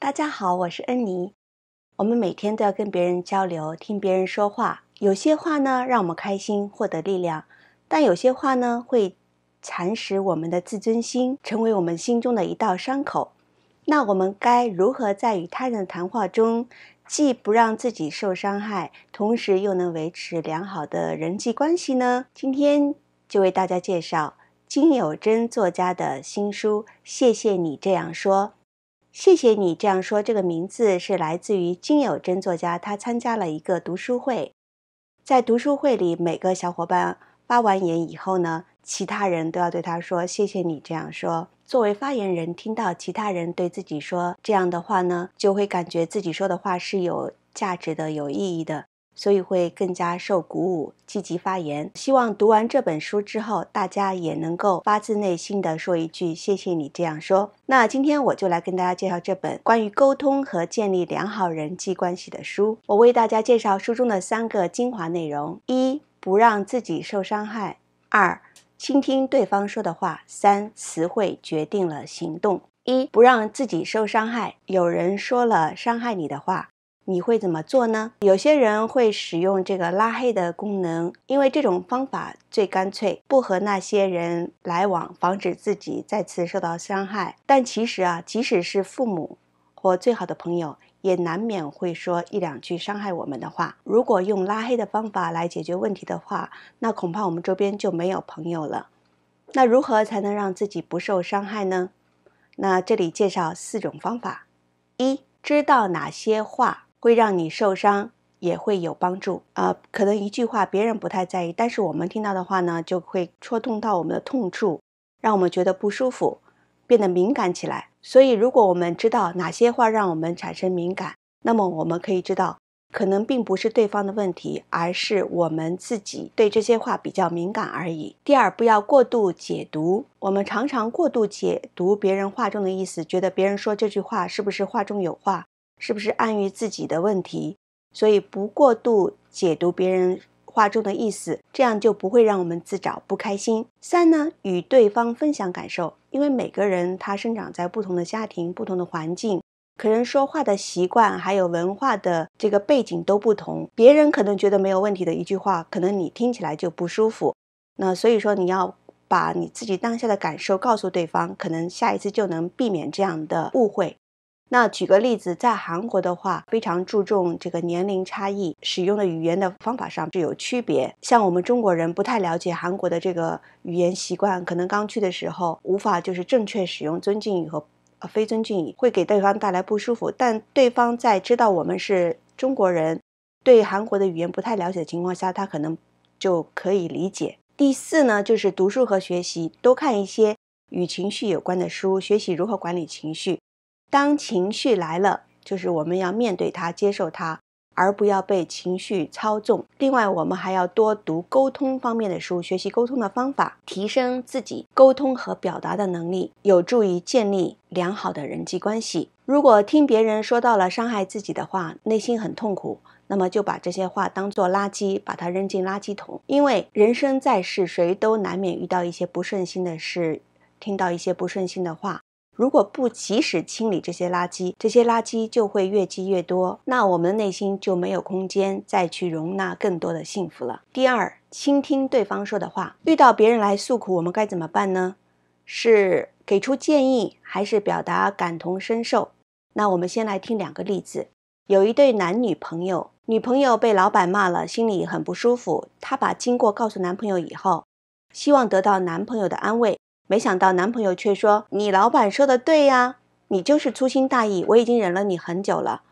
大家好，我是恩妮。我们每天都要跟别人交流，听别人说话。有些话呢，让我们开心，获得力量；但有些话呢，会蚕食我们的自尊心，成为我们心中的一道伤口。那我们该如何在与他人的谈话中，既不让自己受伤害，同时又能维持良好的人际关系呢？今天就为大家介绍金友贞作家的新书《谢谢你这样说》。谢谢你这样说。这个名字是来自于金友珍作家，他参加了一个读书会，在读书会里，每个小伙伴发完言以后呢，其他人都要对他说“谢谢你这样说”。作为发言人，听到其他人对自己说这样的话呢，就会感觉自己说的话是有价值的、有意义的。所以会更加受鼓舞，积极发言。希望读完这本书之后，大家也能够发自内心的说一句“谢谢你这样说”。那今天我就来跟大家介绍这本关于沟通和建立良好人际关系的书。我为大家介绍书中的三个精华内容：一、不让自己受伤害；二、倾听对方说的话；三、词汇决定了行动。一、不让自己受伤害。有人说了伤害你的话。你会怎么做呢？有些人会使用这个拉黑的功能，因为这种方法最干脆，不和那些人来往，防止自己再次受到伤害。但其实啊，即使是父母或最好的朋友，也难免会说一两句伤害我们的话。如果用拉黑的方法来解决问题的话，那恐怕我们周边就没有朋友了。那如何才能让自己不受伤害呢？那这里介绍四种方法：一、知道哪些话。会让你受伤，也会有帮助啊。可能一句话别人不太在意，但是我们听到的话呢，就会戳痛到我们的痛处，让我们觉得不舒服，变得敏感起来。所以，如果我们知道哪些话让我们产生敏感，那么我们可以知道，可能并不是对方的问题，而是我们自己对这些话比较敏感而已。第二，不要过度解读。我们常常过度解读别人话中的意思，觉得别人说这句话是不是话中有话。是不是暗喻自己的问题，所以不过度解读别人话中的意思，这样就不会让我们自找不开心。三呢，与对方分享感受，因为每个人他生长在不同的家庭、不同的环境，可能说话的习惯还有文化的这个背景都不同，别人可能觉得没有问题的一句话，可能你听起来就不舒服。那所以说，你要把你自己当下的感受告诉对方，可能下一次就能避免这样的误会。那举个例子，在韩国的话，非常注重这个年龄差异，使用的语言的方法上就有区别。像我们中国人不太了解韩国的这个语言习惯，可能刚去的时候无法就是正确使用尊敬语和呃非尊敬语，会给对方带来不舒服。但对方在知道我们是中国人，对韩国的语言不太了解的情况下，他可能就可以理解。第四呢，就是读书和学习，多看一些与情绪有关的书，学习如何管理情绪。当情绪来了，就是我们要面对它、接受它，而不要被情绪操纵。另外，我们还要多读沟通方面的书，学习沟通的方法，提升自己沟通和表达的能力，有助于建立良好的人际关系。如果听别人说到了伤害自己的话，内心很痛苦，那么就把这些话当做垃圾，把它扔进垃圾桶。因为人生在世，谁都难免遇到一些不顺心的事，听到一些不顺心的话。如果不及时清理这些垃圾，这些垃圾就会越积越多，那我们的内心就没有空间再去容纳更多的幸福了。第二，倾听对方说的话。遇到别人来诉苦，我们该怎么办呢？是给出建议，还是表达感同身受？那我们先来听两个例子。有一对男女朋友，女朋友被老板骂了，心里很不舒服。她把经过告诉男朋友以后，希望得到男朋友的安慰。没想到男朋友却说：“你老板说的对呀，你就是粗心大意，我已经忍了你很久了。”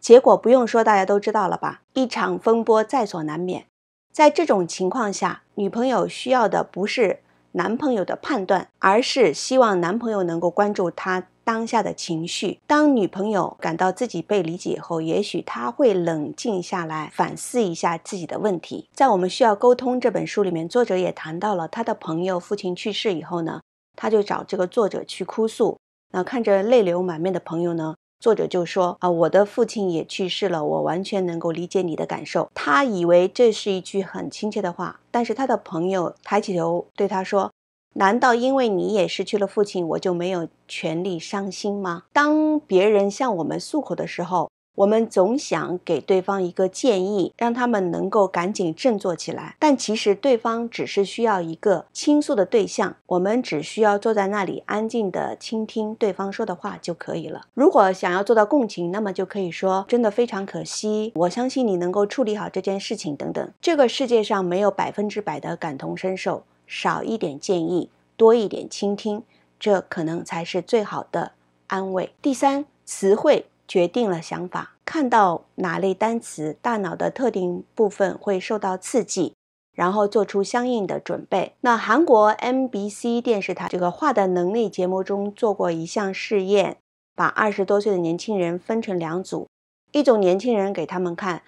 结果不用说，大家都知道了吧？一场风波在所难免。在这种情况下，女朋友需要的不是男朋友的判断，而是希望男朋友能够关注她。当下的情绪，当女朋友感到自己被理解后，也许她会冷静下来，反思一下自己的问题。在《我们需要沟通》这本书里面，作者也谈到了他的朋友父亲去世以后呢，他就找这个作者去哭诉。那看着泪流满面的朋友呢，作者就说：“啊，我的父亲也去世了，我完全能够理解你的感受。”他以为这是一句很亲切的话，但是他的朋友抬起头对他说。难道因为你也失去了父亲，我就没有权利伤心吗？当别人向我们诉苦的时候，我们总想给对方一个建议，让他们能够赶紧振作起来。但其实对方只是需要一个倾诉的对象，我们只需要坐在那里安静的倾听对方说的话就可以了。如果想要做到共情，那么就可以说：“真的非常可惜，我相信你能够处理好这件事情。”等等。这个世界上没有百分之百的感同身受。少一点建议，多一点倾听，这可能才是最好的安慰。第三，词汇决定了想法。看到哪类单词，大脑的特定部分会受到刺激，然后做出相应的准备。那韩国 MBC 电视台这个话的能力节目中做过一项试验，把二十多岁的年轻人分成两组，一种年轻人给他们看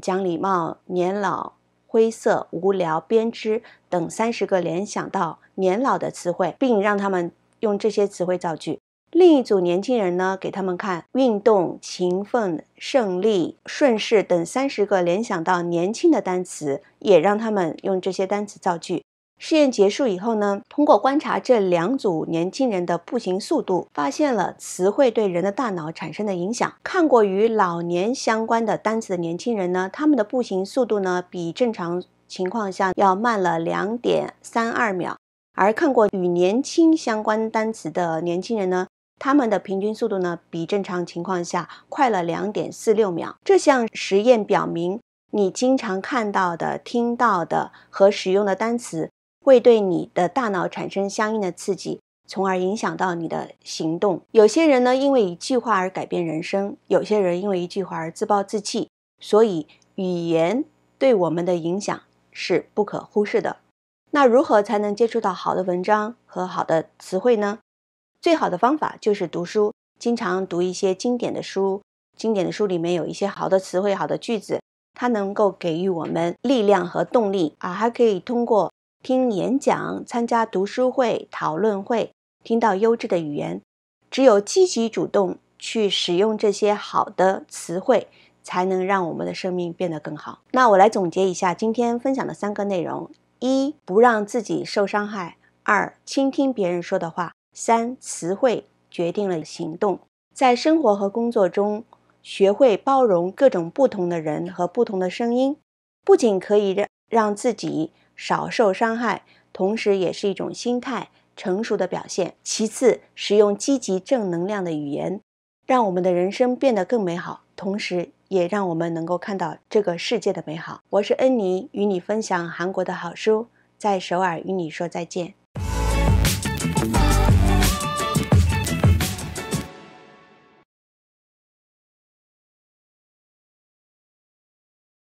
讲礼貌，年老。灰色、无聊、编织等三十个联想到年老的词汇，并让他们用这些词汇造句。另一组年轻人呢，给他们看运动、勤奋、胜利、顺势等三十个联想到年轻的单词，也让他们用这些单词造句。试验结束以后呢，通过观察这两组年轻人的步行速度，发现了词汇对人的大脑产生的影响。看过与老年相关的单词的年轻人呢，他们的步行速度呢比正常情况下要慢了两点三二秒；而看过与年轻相关单词的年轻人呢，他们的平均速度呢比正常情况下快了两点四六秒。这项实验表明，你经常看到的、听到的和使用的单词。会对你的大脑产生相应的刺激，从而影响到你的行动。有些人呢，因为一句话而改变人生；有些人因为一句话而自暴自弃。所以，语言对我们的影响是不可忽视的。那如何才能接触到好的文章和好的词汇呢？最好的方法就是读书，经常读一些经典的书。经典的书里面有一些好的词汇、好的句子，它能够给予我们力量和动力啊！还可以通过。听演讲、参加读书会、讨论会，听到优质的语言，只有积极主动去使用这些好的词汇，才能让我们的生命变得更好。那我来总结一下今天分享的三个内容：一、不让自己受伤害；二、倾听别人说的话；三、词汇决定了行动。在生活和工作中，学会包容各种不同的人和不同的声音，不仅可以让让自己。少受伤害，同时也是一种心态成熟的表现。其次，使用积极正能量的语言，让我们的人生变得更美好，同时也让我们能够看到这个世界的美好。我是恩妮，与你分享韩国的好书，在首尔与你说再见。